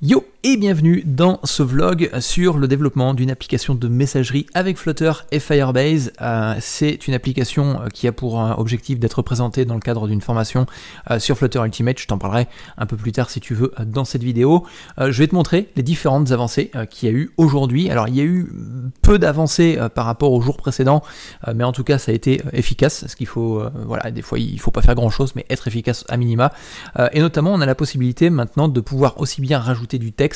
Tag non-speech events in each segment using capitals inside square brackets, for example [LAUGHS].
You et bienvenue dans ce vlog sur le développement d'une application de messagerie avec Flutter et Firebase. Euh, c'est une application euh, qui a pour euh, objectif d'être présentée dans le cadre d'une formation sur Flutter Ultimate. Je t'en parlerai un peu plus tard si tu veux dans cette vidéo. je vais te montrer les différentes avancées qu'il y a eu aujourd'hui. Alors il y a eu peu d'avancées par rapport au jour précédent, mais en tout cas ça a été efficace. Ce qu'il faut, voilà, des fois il faut pas faire grand chose, mais être efficace à minima. et notamment on a la possibilité maintenant de pouvoir aussi bien rajouter du texte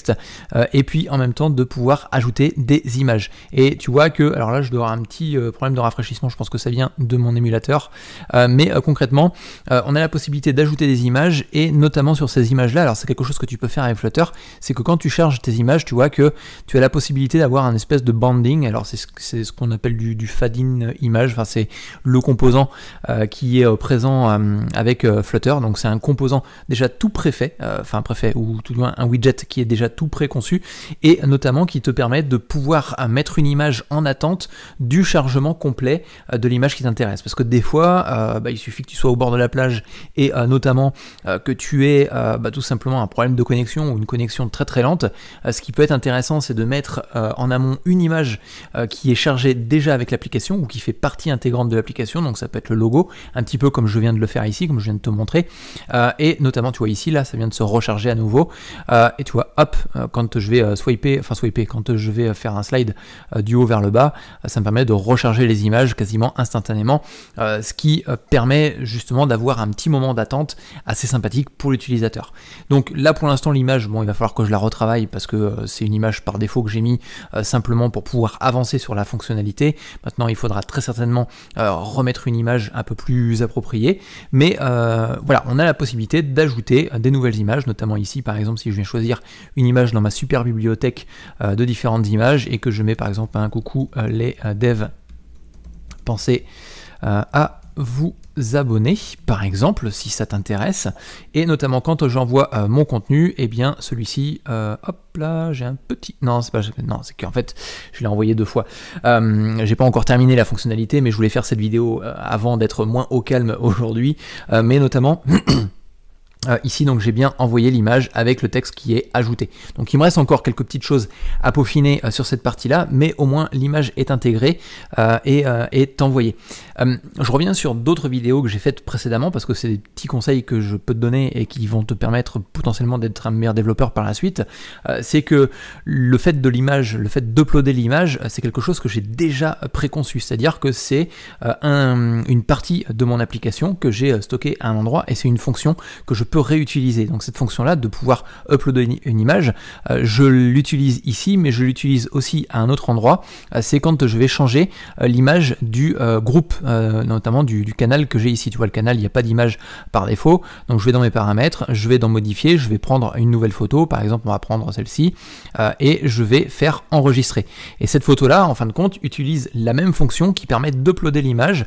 euh, et puis en même temps de pouvoir ajouter des images. Et tu vois que, alors là je dois avoir un petit euh, problème de rafraîchissement, je pense que ça vient de mon émulateur, euh, mais concrètement on a la possibilité d'ajouter des images et notamment sur ces images là, alors c'est quelque chose que tu peux faire avec Flutter, c'est que quand tu charges tes images, tu vois que tu as la possibilité d'avoir un espèce de banding, alors c'est ce, qu'on appelle du, du fadin image, enfin c'est le composant qui est présent avec Flutter, donc c'est un composant déjà tout préfet, enfin préfet ou tout du moins un widget qui est déjà tout préconçu et notamment qui te permettent de pouvoir euh, mettre une image en attente du chargement complet euh, de l'image qui t'intéresse. Parce que des fois, euh, bah, il suffit que tu sois au bord de la plage et notamment que tu aies bah, tout simplement un problème de connexion ou une connexion très très lente. ce qui peut être intéressant, c'est de mettre en amont une image qui est chargée déjà avec l'application ou qui fait partie intégrante de l'application. Donc ça peut être le logo, un petit peu comme je viens de le faire ici, comme je viens de te montrer. et notamment, tu vois ici, là, ça vient de se recharger à nouveau. et tu vois, hop, euh, quand je vais euh, swiper, enfin swiper, quand je vais euh, faire un slide du haut vers le bas, ça me permet de recharger les images quasiment instantanément, ce qui permet justement d'avoir un petit moment d'attente assez sympathique pour l'utilisateur. Donc là pour l'instant l'image, bon il va falloir que je la retravaille parce que c'est une image par défaut que j'ai mis simplement pour pouvoir avancer sur la fonctionnalité. Maintenant il faudra très certainement remettre une image un peu plus appropriée, mais voilà, on a la possibilité d'ajouter des nouvelles images, notamment ici par exemple si je vais choisir une image dans ma super bibliothèque euh, de différentes images et que je mets par exemple un coucou euh, les euh, devs. Pensez à vous abonner, par exemple, si ça t'intéresse. Et notamment quand j'envoie mon contenu, et eh bien celui-ci, hop là, j'ai un petit. Non, c'est pas. Non, c'est qu'en fait, je l'ai envoyé deux fois. j'ai pas encore terminé la fonctionnalité, mais je voulais faire cette vidéo avant d'être moins au calme [LAUGHS] aujourd'hui. mais notamment. [CLEARS THROAT] Euh, ici, donc, j'ai bien envoyé l'image avec le texte qui est ajouté. Donc, il me reste encore quelques petites choses à peaufiner euh, sur cette partie-là, mais au moins l'image est intégrée euh, et est envoyée. je reviens sur d'autres vidéos que j'ai faites précédemment parce que c'est des petits conseils que je peux te donner et qui vont te permettre potentiellement d'être un meilleur développeur par la suite. c'est que le fait de l'image, le fait d'uploader l'image, c'est quelque chose que j'ai déjà préconçu, c'est-à-dire que c'est une partie de mon application que j'ai stockée à un endroit et c'est une fonction que je réutiliser. Donc cette fonction-là de pouvoir uploader une image, euh, je l'utilise ici, mais je l'utilise aussi à un autre endroit. Euh, c'est quand je vais changer euh, l'image du groupe, notamment du, canal que j'ai ici. Tu vois, le canal, il n'y a pas d'image par défaut. Donc je vais dans mes paramètres, je vais dans modifier, je vais prendre une nouvelle photo, par exemple, on va prendre celle-ci, et je vais faire enregistrer. Et cette photo-là, en fin de compte, utilise la même fonction qui permet d'uploader l'image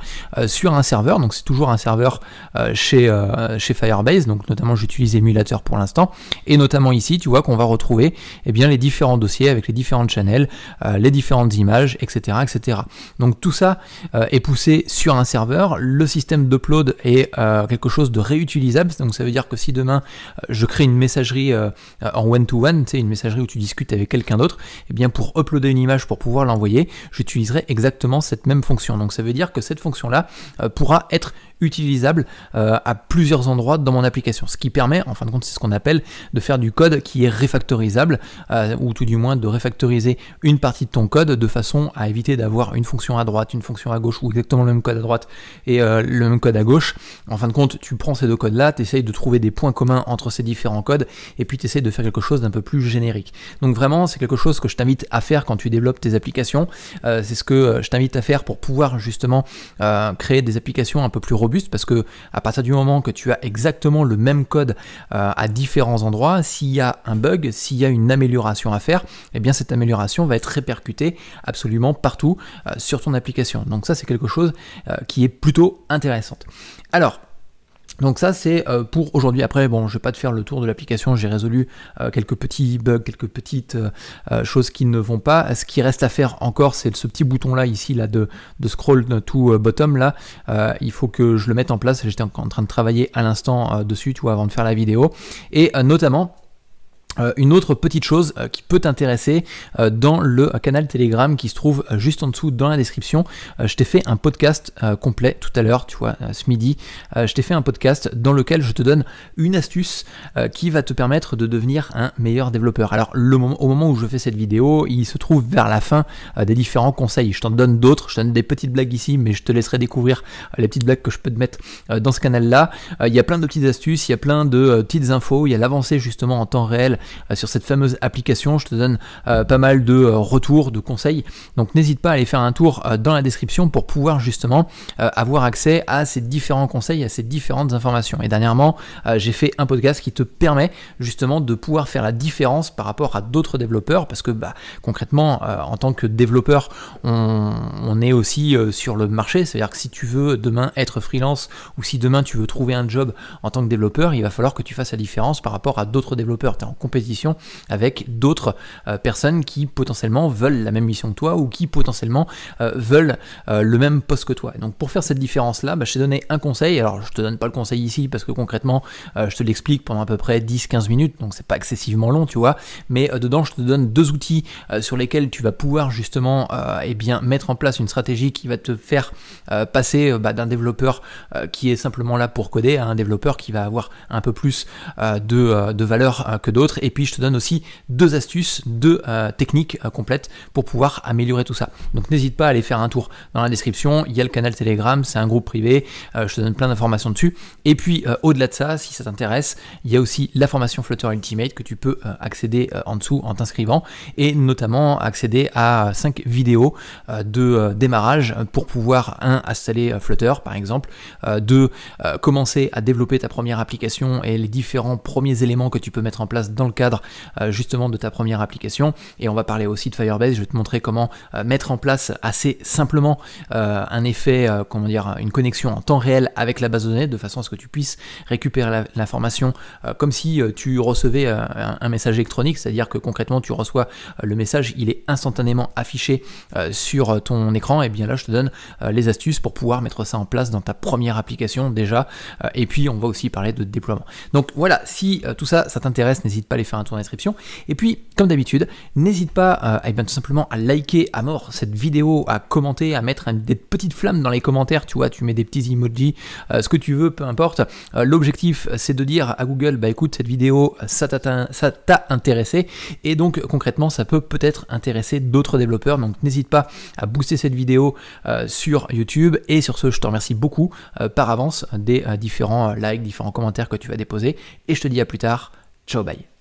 sur un serveur. Donc c'est toujours un serveur chez, chez Firebase, donc notamment j'utilise émulateur pour l'instant, et notamment ici tu vois qu'on va retrouver eh bien, les différents dossiers avec les différentes channels, euh, les différentes images, etc. etc. Donc tout ça euh, est poussé sur un serveur, le système d'upload est euh, quelque chose de réutilisable, donc ça veut dire que si demain je crée une messagerie en one-to-one, c'est une messagerie où tu discutes avec quelqu'un d'autre, eh bien pour uploader une image, pour pouvoir l'envoyer, j'utiliserai exactement cette même fonction. Donc ça veut dire que cette fonction-là pourra être utilisable euh, à plusieurs endroits dans mon application. Ce qui permet, en fin de compte, c'est ce qu'on appelle de faire du code qui est réfactorisable, euh, ou tout du moins de réfactoriser une partie de ton code de façon à éviter d'avoir une fonction à droite, une fonction à gauche, ou exactement le même code à droite et euh, le même code à gauche. En fin de compte, tu prends ces deux codes-là, tu essayes de trouver des points communs entre ces différents codes, et puis tu essayes de faire quelque chose d'un peu plus générique. Donc vraiment, c'est quelque chose que je t'invite à faire quand tu développes tes applications. c'est ce que je t'invite à faire pour pouvoir justement créer des applications un peu plus robustes parce que à partir du moment que tu as exactement le même code euh, à différents endroits, s'il y a un bug, s'il y a une amélioration à faire, eh bien cette amélioration va être répercutée absolument partout euh, sur ton application. Donc ça c'est quelque chose euh, qui est plutôt intéressant. Alors, donc ça c'est euh, pour aujourd'hui. Après, bon, je vais pas te faire le tour de l'application, j'ai résolu euh, quelques petits bugs, quelques petites euh, choses qui ne vont pas. Ce qui reste à faire encore, c'est ce petit bouton là ici là de, scroll to bottom là. il faut que je le mette en place. J'étais en, train de travailler à l'instant dessus, tu vois, avant de faire la vidéo. Et notamment euh, une autre petite chose euh, qui peut t'intéresser euh, dans le canal Telegram qui se trouve juste en dessous dans la description, je t'ai fait un podcast complet tout à l'heure, tu vois, ce midi, je t'ai fait un podcast dans lequel je te donne une astuce qui va te permettre de devenir un meilleur développeur. Alors au moment où je fais cette vidéo, il se trouve vers la fin des différents conseils. Je t'en donne d'autres, je te donne des petites blagues ici, mais je te laisserai découvrir les petites blagues que je peux te mettre dans ce canal-là. il y a plein de petites astuces, il y a plein de petites infos, il y a l'avancée justement en temps réel euh, sur cette fameuse application. Je te donne euh, pas mal de euh, retours, de conseils. Donc n'hésite pas à aller faire un tour dans la description pour pouvoir justement avoir accès à ces différents conseils, à ces différentes informations. Et dernièrement, j'ai fait un podcast qui te permet justement de pouvoir faire la différence par rapport à d'autres développeurs parce que bah, concrètement, en tant que développeur, on, est aussi sur le marché. C'est-à-dire que si tu veux demain être freelance ou si demain tu veux trouver un job en tant que développeur, il va falloir que tu fasses la différence par rapport à d'autres développeurs. Tu es en compétition avec d'autres euh, personnes qui potentiellement veulent la même mission que toi ou qui potentiellement euh, veulent euh, le même poste que toi. Et donc pour faire cette différence là, bah, je t'ai donné un conseil. Alors je te donne pas le conseil ici parce que concrètement je te l'explique pendant à peu près 10-15 minutes, donc c'est pas excessivement long, tu vois. Mais dedans je te donne deux outils sur lesquels tu vas pouvoir justement eh bien, mettre en place une stratégie qui va te faire passer bah, d'un développeur qui est simplement là pour coder à un développeur qui va avoir un peu plus de, de valeur que d'autres et puis je te donne aussi deux astuces, deux euh, techniques euh, complètes pour pouvoir améliorer tout ça. Donc n'hésite pas à aller faire un tour dans la description, il y a le canal Telegram, c'est un groupe privé, euh, je te donne plein d'informations dessus. Et puis au-delà de ça, si ça t'intéresse, il y a aussi la formation Flutter Ultimate que tu peux accéder en dessous en t'inscrivant et notamment accéder à cinq vidéos de démarrage pour pouvoir un installer Flutter par exemple, deux commencer à développer ta première application et les différents premiers éléments que tu peux mettre en place dans le cadre euh, justement de ta première application. Et on va parler aussi de Firebase. Je vais te montrer comment euh, mettre en place assez simplement euh, un effet, comment dire, une connexion en temps réel avec la base de données de façon à ce que tu puisses récupérer l'information comme si tu recevais un message électronique, c'est-à-dire que concrètement tu reçois le message, il est instantanément affiché sur ton écran. Et bien là, je te donne les astuces pour pouvoir mettre ça en place dans ta première application déjà. Et puis on va aussi parler de déploiement. Donc voilà, si tout ça, ça t'intéresse, n'hésite pas à faire un tour en description. Et puis, comme d'habitude, n'hésite pas euh, eh tout simplement à liker à mort cette vidéo, à commenter, à mettre des petites flammes dans les commentaires, tu vois, tu mets des petits emojis, euh, ce que tu veux, peu importe. Euh, l'objectif, c'est de dire à Google, bah écoute, cette vidéo, ça t'a intéressé, et donc concrètement, ça peut peut-être intéresser d'autres développeurs, donc n'hésite pas à booster cette vidéo sur YouTube, et sur ce, je te remercie beaucoup par avance des différents likes, différents commentaires que tu vas déposer, et je te dis à plus tard, ciao, bye.